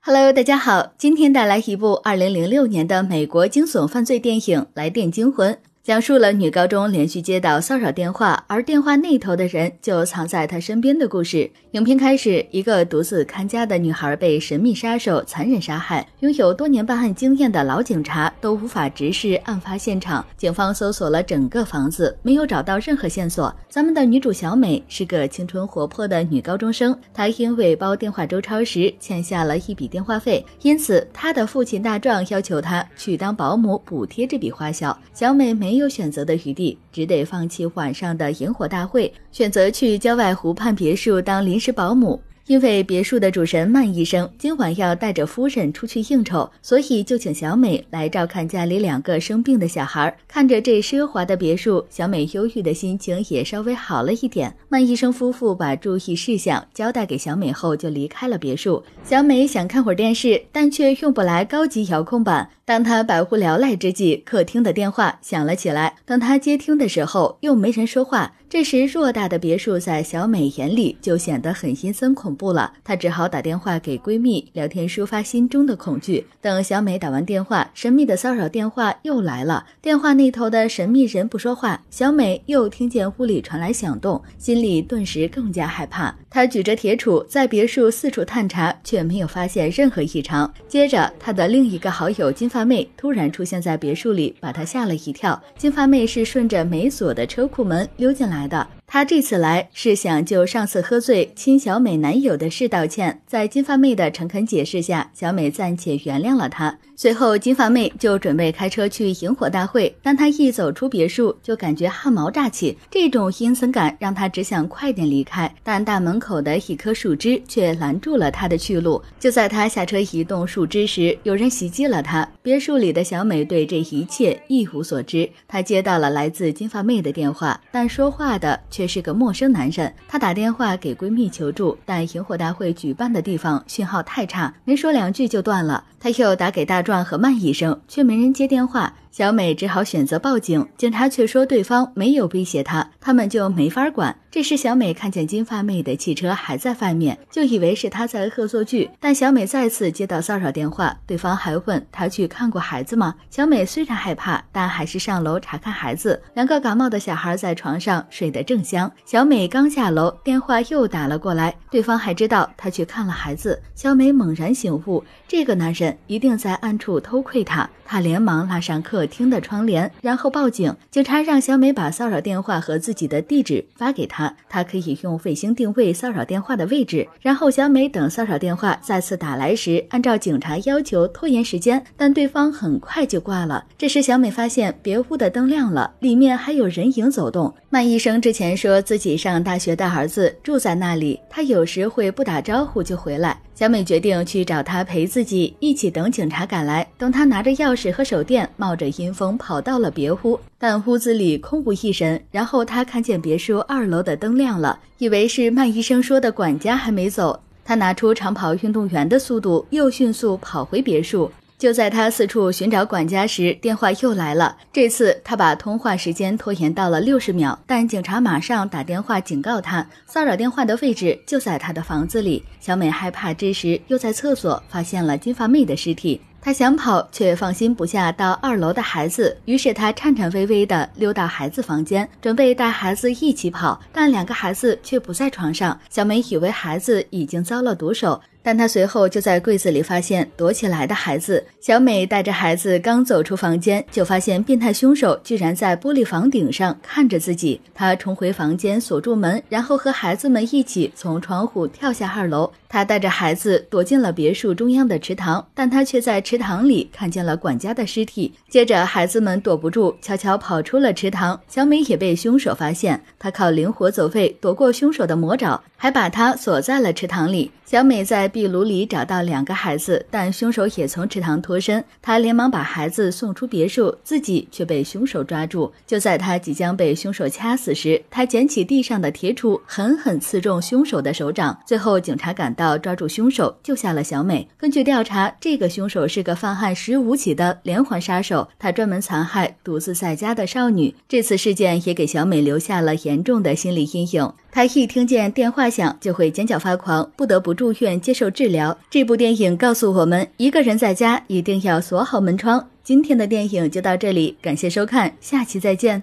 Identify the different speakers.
Speaker 1: Hello，大家好，今天带来一部二零零六年的美国惊悚犯罪电影《来电惊魂》。讲述了女高中连续接到骚扰电话，而电话那头的人就藏在她身边的故事。影片开始，一个独自看家的女孩被神秘杀手残忍杀害。拥有多年办案经验的老警察都无法直视案发现场，警方搜索了整个房子，没有找到任何线索。咱们的女主小美是个青春活泼的女高中生，她因为包电话粥超时欠下了一笔电话费，因此她的父亲大壮要求她去当保姆补贴这笔花销。小美没。没有选择的余地，只得放弃晚上的萤火大会，选择去郊外湖畔别墅当临时保姆。因为别墅的主神曼医生今晚要带着夫人出去应酬，所以就请小美来照看家里两个生病的小孩。看着这奢华的别墅，小美忧郁的心情也稍微好了一点。曼医生夫妇把注意事项交代给小美后，就离开了别墅。小美想看会儿电视，但却用不来高级遥控板。当她百无聊赖之际，客厅的电话响了起来。当她接听的时候，又没人说话。这时，偌大的别墅在小美眼里就显得很阴森恐。怖。不了，她只好打电话给闺蜜聊天，抒发心中的恐惧。等小美打完电话，神秘的骚扰电话又来了。电话那头的神秘人不说话，小美又听见屋里传来响动，心里顿时更加害怕。她举着铁杵在别墅四处探查，却没有发现任何异常。接着，她的另一个好友金发妹突然出现在别墅里，把她吓了一跳。金发妹是顺着没锁的车库门溜进来的。他这次来是想就上次喝醉亲小美男友的事道歉，在金发妹的诚恳解释下，小美暂且原谅了他。随后，金发妹就准备开车去萤火大会。当她一走出别墅，就感觉汗毛乍起，这种阴森感让她只想快点离开。但大门口的一棵树枝却拦住了她的去路。就在她下车移动树枝时，有人袭击了她。别墅里的小美对这一切一无所知，她接到了来自金发妹的电话，但说话的。却是个陌生男人。他打电话给闺蜜求助，但萤火大会举办的地方讯号太差，没说两句就断了。他又打给大壮和曼医生，却没人接电话。小美只好选择报警，警察却说对方没有威胁她，他们就没法管。这时，小美看见金发妹的汽车还在外面，就以为是她在恶作剧。但小美再次接到骚扰电话，对方还问她去看过孩子吗？小美虽然害怕，但还是上楼查看孩子。两个感冒的小孩在床上睡得正香。小美刚下楼，电话又打了过来，对方还知道她去看了孩子。小美猛然醒悟，这个男人一定在暗处偷窥她。她连忙拉上客。厅的窗帘，然后报警。警察让小美把骚扰电话和自己的地址发给他，他可以用卫星定位骚扰电话的位置。然后小美等骚扰电话再次打来时，按照警察要求拖延时间，但对方很快就挂了。这时小美发现别屋的灯亮了，里面还有人影走动。曼医生之前说自己上大学的儿子住在那里，他有时会不打招呼就回来。小美决定去找他陪自己，一起等警察赶来。等他拿着钥匙和手电，冒着阴风跑到了别屋，但屋子里空无一人。然后他看见别墅二楼的灯亮了，以为是曼医生说的管家还没走。他拿出长跑运动员的速度，又迅速跑回别墅。就在他四处寻找管家时，电话又来了。这次他把通话时间拖延到了六十秒，但警察马上打电话警告他，骚扰电话的位置就在他的房子里。小美害怕之时，又在厕所发现了金发妹的尸体。她想跑，却放心不下到二楼的孩子，于是她颤颤巍巍的溜到孩子房间，准备带孩子一起跑，但两个孩子却不在床上。小美以为孩子已经遭了毒手。但他随后就在柜子里发现躲起来的孩子。小美带着孩子刚走出房间，就发现变态凶手居然在玻璃房顶上看着自己。他重回房间，锁住门，然后和孩子们一起从窗户跳下二楼。他带着孩子躲进了别墅中央的池塘，但他却在池塘里看见了管家的尸体。接着，孩子们躲不住，悄悄跑出了池塘。小美也被凶手发现，她靠灵活走位躲过凶手的魔爪，还把他锁在了池塘里。小美在壁炉里找到两个孩子，但凶手也从池塘脱身。她连忙把孩子送出别墅，自己却被凶手抓住。就在她即将被凶手掐死时，她捡起地上的铁杵，狠狠刺中凶手的手掌。最后，警察赶到，抓住凶手，救下了小美。根据调查，这个凶手是个犯案十五起的连环杀手，他专门残害独自在家的少女。这次事件也给小美留下了严重的心理阴影。他一听见电话响就会尖叫发狂，不得不住院接受治疗。这部电影告诉我们，一个人在家一定要锁好门窗。今天的电影就到这里，感谢收看，下期再见。